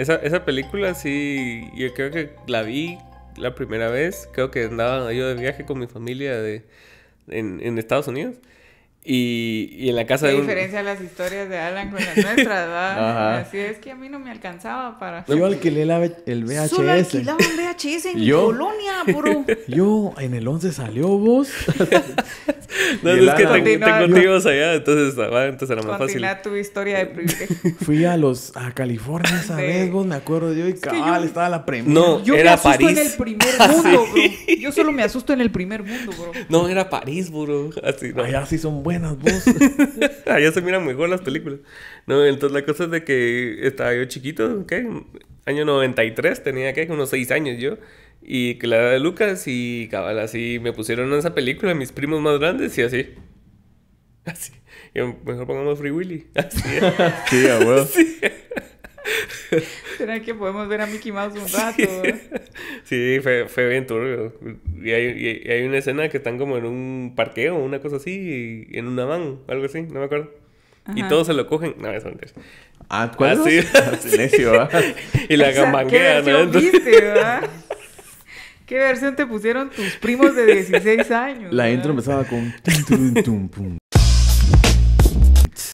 Esa, esa película sí, yo creo que la vi la primera vez. Creo que andaba yo de viaje con mi familia de, en, en Estados Unidos. Y, y, en la casa de. a diferencia las historias de Alan con las nuestras, ¿verdad? Así es que a mí no me alcanzaba para. Yo alquilé la, el VHS. Solo alquilaba un VHS en ¿Yo? Colonia, Yo en el 11 salió vos. No, es que tengo tíos allá, entonces, ah, era más fácil. tu historia de privilegio. Fui a los a California esa vos, me acuerdo yo, y cabal, estaba la premio. No, yo era me asusto en el primer mundo, ah, bro. Yo solo me asusto en el primer mundo, bro. No, era París, bro. Así, Allá sí son buenas, voces. allá se miran mejor las películas. No, entonces la cosa es de que estaba yo chiquito, ¿qué? Año 93, tenía, ¿qué? Unos 6 años yo y Clara de Lucas y cabal, así me pusieron en esa película mis primos más grandes y así. Así. Y mejor pongamos Free Willy. Así. sí, abuelo. ¿Será que podemos ver a Mickey Mouse un rato? Sí, fue, fue bien turbio. Y hay, y, hay, una escena que están como en un parqueo, una cosa así, en una van, algo así, no me acuerdo. Y todos se lo cogen. No, eso antes. Ah, ¿cuál? Ah, Silencio, ¿verdad? Y la o sea, ¿no? ¿verdad? ¿Qué versión te pusieron tus primos de 16 años? La intro empezaba con...